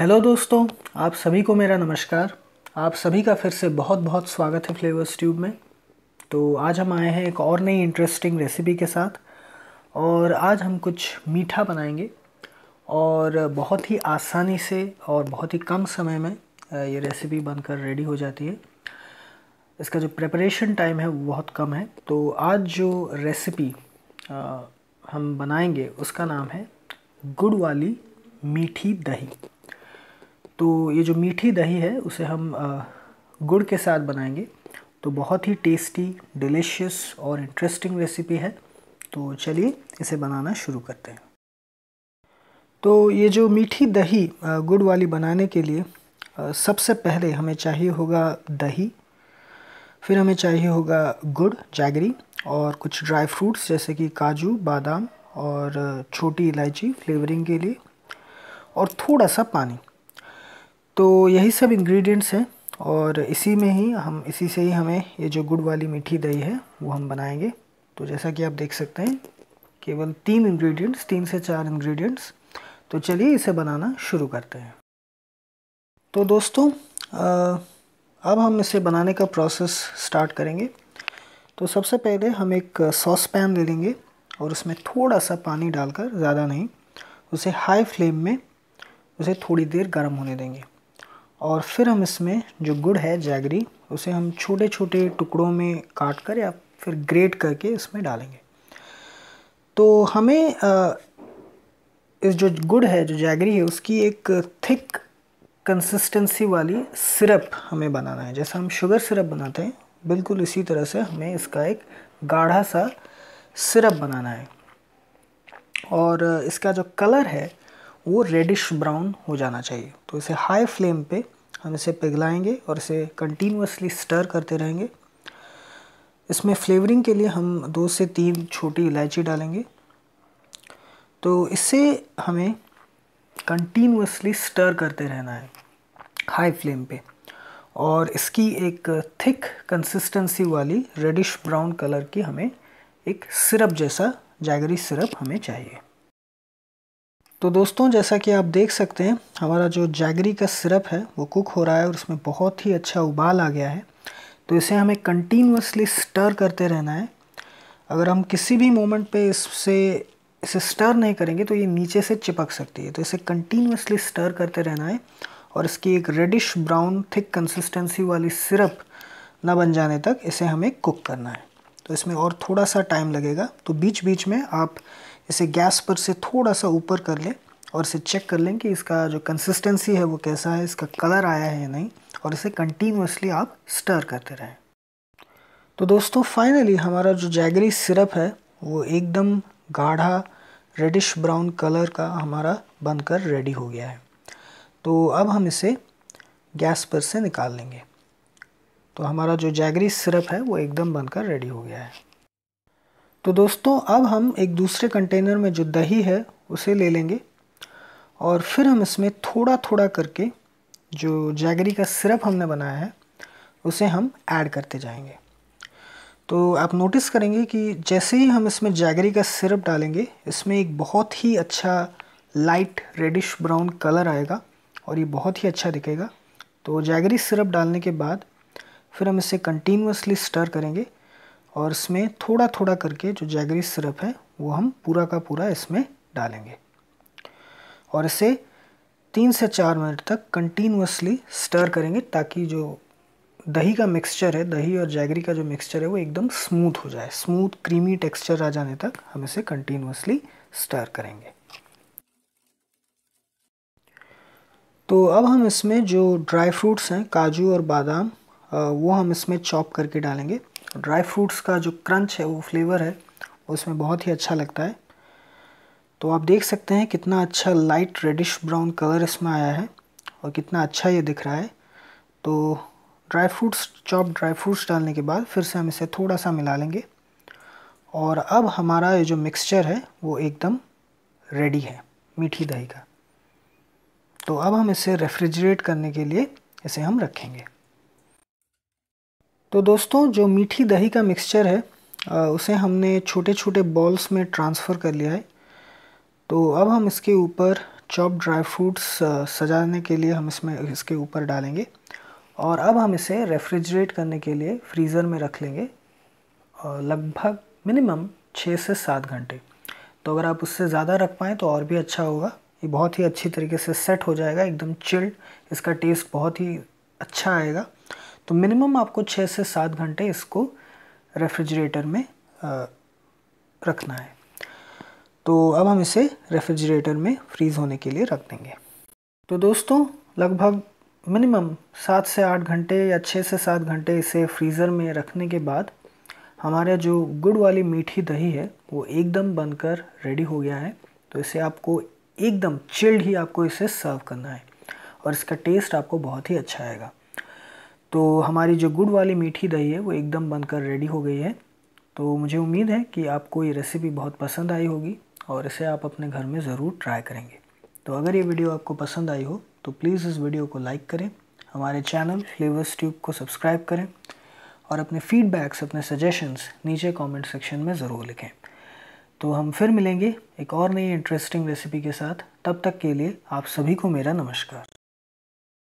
hello दोस्तों आप सभी को मेरा नमस्कार आप सभी का फिर से बहुत बहुत स्वागत है फ्लेवर्स ट्यूब में तो आज हम आए हैं एक और नई इंटरेस्टिंग रेसिपी के साथ और आज हम कुछ मीठा बनाएंगे और बहुत ही आसानी से और बहुत ही कम समय में ये रेसिपी बनकर रेडी हो जाती है इसका जो प्रेपरेशन टाइम है वो बहुत कम है तो आज जो रेसिपी हम बनाएंगे उसका नाम है गुड़ वाली मीठी दही तो ये जो मीठी दही है उसे हम गुड़ के साथ बनाएंगे तो बहुत ही टेस्टी डिलिशियस और इंटरेस्टिंग रेसिपी है तो चलिए इसे बनाना शुरू करते हैं तो ये जो मीठी दही गुड़ वाली बनाने के लिए सबसे पहले हमें चाहिए होगा दही फिर हमें चाहिए होगा गुड़ जैगरी और कुछ ड्राई फ्रूट्स जैसे कि काजू बादाम और छोटी इलायची फ्लेवरिंग के लिए और थोड़ा सा पानी तो यही सब इंग्रेडिएंट्स हैं और इसी में ही हम इसी से ही हमें ये जो गुड़ वाली मीठी दही है वो हम बनाएंगे तो जैसा कि आप देख सकते हैं केवल तीन इंग्रेडिएंट्स तीन से चार इंग्रेडिएंट्स तो चलिए इसे बनाना शुरू करते हैं तो दोस्तों अब हम इसे बनाने का प्रोसेस स्टार्ट करेंगे तो सबसे पहले हम एक सॉस पैन ले लेंगे और उसमें थोड़ा सा पानी डालकर ज़्यादा नहीं उसे हाई फ्लेम में उसे थोड़ी देर गर्म होने देंगे और फिर हम इसमें जो गुड़ है जैगरी उसे हम छोटे छोटे टुकड़ों में काट कर या फिर ग्रेट करके इसमें डालेंगे तो हमें आ, इस जो गुड़ है जो जैगरी है उसकी एक थिक कंसिस्टेंसी वाली सिरप हमें बनाना है जैसा हम शुगर सिरप बनाते हैं बिल्कुल इसी तरह से हमें इसका एक गाढ़ा सा सिरप बनाना है और इसका जो कलर है वो रेडिश ब्राउन हो जाना चाहिए तो इसे हाई फ्लेम पे हम इसे पिघलाएंगे और इसे कंटिन्यूसली स्टर करते रहेंगे इसमें फ्लेवरिंग के लिए हम दो से तीन छोटी इलायची डालेंगे तो इसे हमें कंटिन्यूसली स्टर करते रहना है हाई फ्लेम पे और इसकी एक थिक कंसिस्टेंसी वाली रेडिश ब्राउन कलर की हमें एक सिरप जैसा जैगरी सिरप हमें चाहिए तो दोस्तों जैसा कि आप देख सकते हैं हमारा जो जैगरी का सिरप है वो कुक हो रहा है और उसमें बहुत ही अच्छा उबाल आ गया है तो इसे हमें कंटिन्यूसली स्टर करते रहना है अगर हम किसी भी मोमेंट पे इससे इसे स्टर नहीं करेंगे तो ये नीचे से चिपक सकती है तो इसे कंटिन्यूसली स्टर करते रहना है और इसकी एक रेडिश ब्राउन थिक कंसिस्टेंसी वाली सिरप ना बन जाने तक इसे हमें कुक करना है तो इसमें और थोड़ा सा टाइम लगेगा तो बीच बीच में आप इसे गैस पर से थोड़ा सा ऊपर कर लें और इसे चेक कर लें कि इसका जो कंसिस्टेंसी है वो कैसा है इसका कलर आया है या नहीं और इसे कंटिन्यूसली आप स्टर करते रहें तो दोस्तों फाइनली हमारा जो जैगरी सिरप है वो एकदम गाढ़ा रेडिश ब्राउन कलर का हमारा बनकर रेडी हो गया है तो अब हम इसे गैस पर से निकाल लेंगे तो हमारा जो जैगरी सिरप है वो एकदम बनकर रेडी हो गया है तो दोस्तों अब हम एक दूसरे कंटेनर में जो दही है उसे ले लेंगे और फिर हम इसमें थोड़ा थोड़ा करके जो जैगरी का सिरप हमने बनाया है उसे हम ऐड करते जाएंगे तो आप नोटिस करेंगे कि जैसे ही हम इसमें जैगरी का सिरप डालेंगे इसमें एक बहुत ही अच्छा लाइट रेडिश ब्राउन कलर आएगा और ये बहुत ही अच्छा दिखेगा तो जैगरी सिरप डालने के बाद फिर हम इसे कंटिन्यूसली स्टर करेंगे और इसमें थोड़ा थोड़ा करके जो जैगरी सिरप है वो हम पूरा का पूरा इसमें डालेंगे और इसे तीन से चार मिनट तक कंटिन्यूसली स्टर करेंगे ताकि जो दही का मिक्सचर है दही और जैगरी का जो मिक्सचर है वो एकदम स्मूथ हो जाए स्मूथ क्रीमी टेक्सचर आ जाने तक हम इसे कंटिन्यूसली स्टर करेंगे तो अब हम इसमें जो ड्राई फ्रूट्स हैं काजू और बादाम वो हम इसमें चॉप करके डालेंगे ड्राई फ्रूट्स का जो क्रंच है वो फ्लेवर है उसमें बहुत ही अच्छा लगता है तो आप देख सकते हैं कितना अच्छा लाइट रेडिश ब्राउन कलर इसमें आया है और कितना अच्छा ये दिख रहा है तो dry fruits chop dry fruits डालने के बाद फिर से हम इसे थोड़ा सा मिला लेंगे और अब हमारा ये जो मिक्सचर है वो एकदम रेडी है मीठी दही का तो अब हम इसे रेफ्रिजरेट करने के लिए इसे हम रखेंगे तो दोस्तों जो मीठी दही का मिक्सचर है उसे हमने छोटे छोटे बॉल्स में ट्रांसफ़र कर लिया है तो अब हम इसके ऊपर चॉप ड्राई फ्रूट्स सजाने के लिए हम इसमें इसके ऊपर डालेंगे और अब हम इसे रेफ्रिजरेट करने के लिए फ्रीज़र में रख लेंगे लगभग मिनिमम छः से सात घंटे तो अगर आप उससे ज़्यादा रख पाएँ तो और भी अच्छा होगा ये बहुत ही अच्छी तरीके से सेट हो जाएगा एकदम चिल्ड इसका टेस्ट बहुत ही अच्छा आएगा तो मिनिमम आपको छः से सात घंटे इसको रेफ्रिजरेटर में आ, रखना है तो अब हम इसे रेफ्रिजरेटर में फ्रीज़ होने के लिए रख देंगे तो दोस्तों लगभग मिनिमम सात से आठ घंटे या छः से सात घंटे इसे फ्रीज़र में रखने के बाद हमारे जो गुड़ वाली मीठी दही है वो एकदम बनकर रेडी हो गया है तो इसे आपको एकदम चिल्ड ही आपको इसे सर्व करना है और इसका टेस्ट आपको बहुत ही अच्छा आएगा तो हमारी जो गुड़ वाली मीठी दही है वो एकदम बनकर रेडी हो गई है तो मुझे उम्मीद है कि आपको ये रेसिपी बहुत पसंद आई होगी और इसे आप अपने घर में ज़रूर ट्राई करेंगे तो अगर ये वीडियो आपको पसंद आई हो तो प्लीज़ इस वीडियो को लाइक करें हमारे चैनल फ्लेवर्स ट्यूब को सब्सक्राइब करें और अपने फीडबैक्स अपने सजेशंस नीचे कमेंट सेक्शन में ज़रूर लिखें तो हम फिर मिलेंगे एक और नई इंटरेस्टिंग रेसिपी के साथ तब तक के लिए आप सभी को मेरा नमस्कार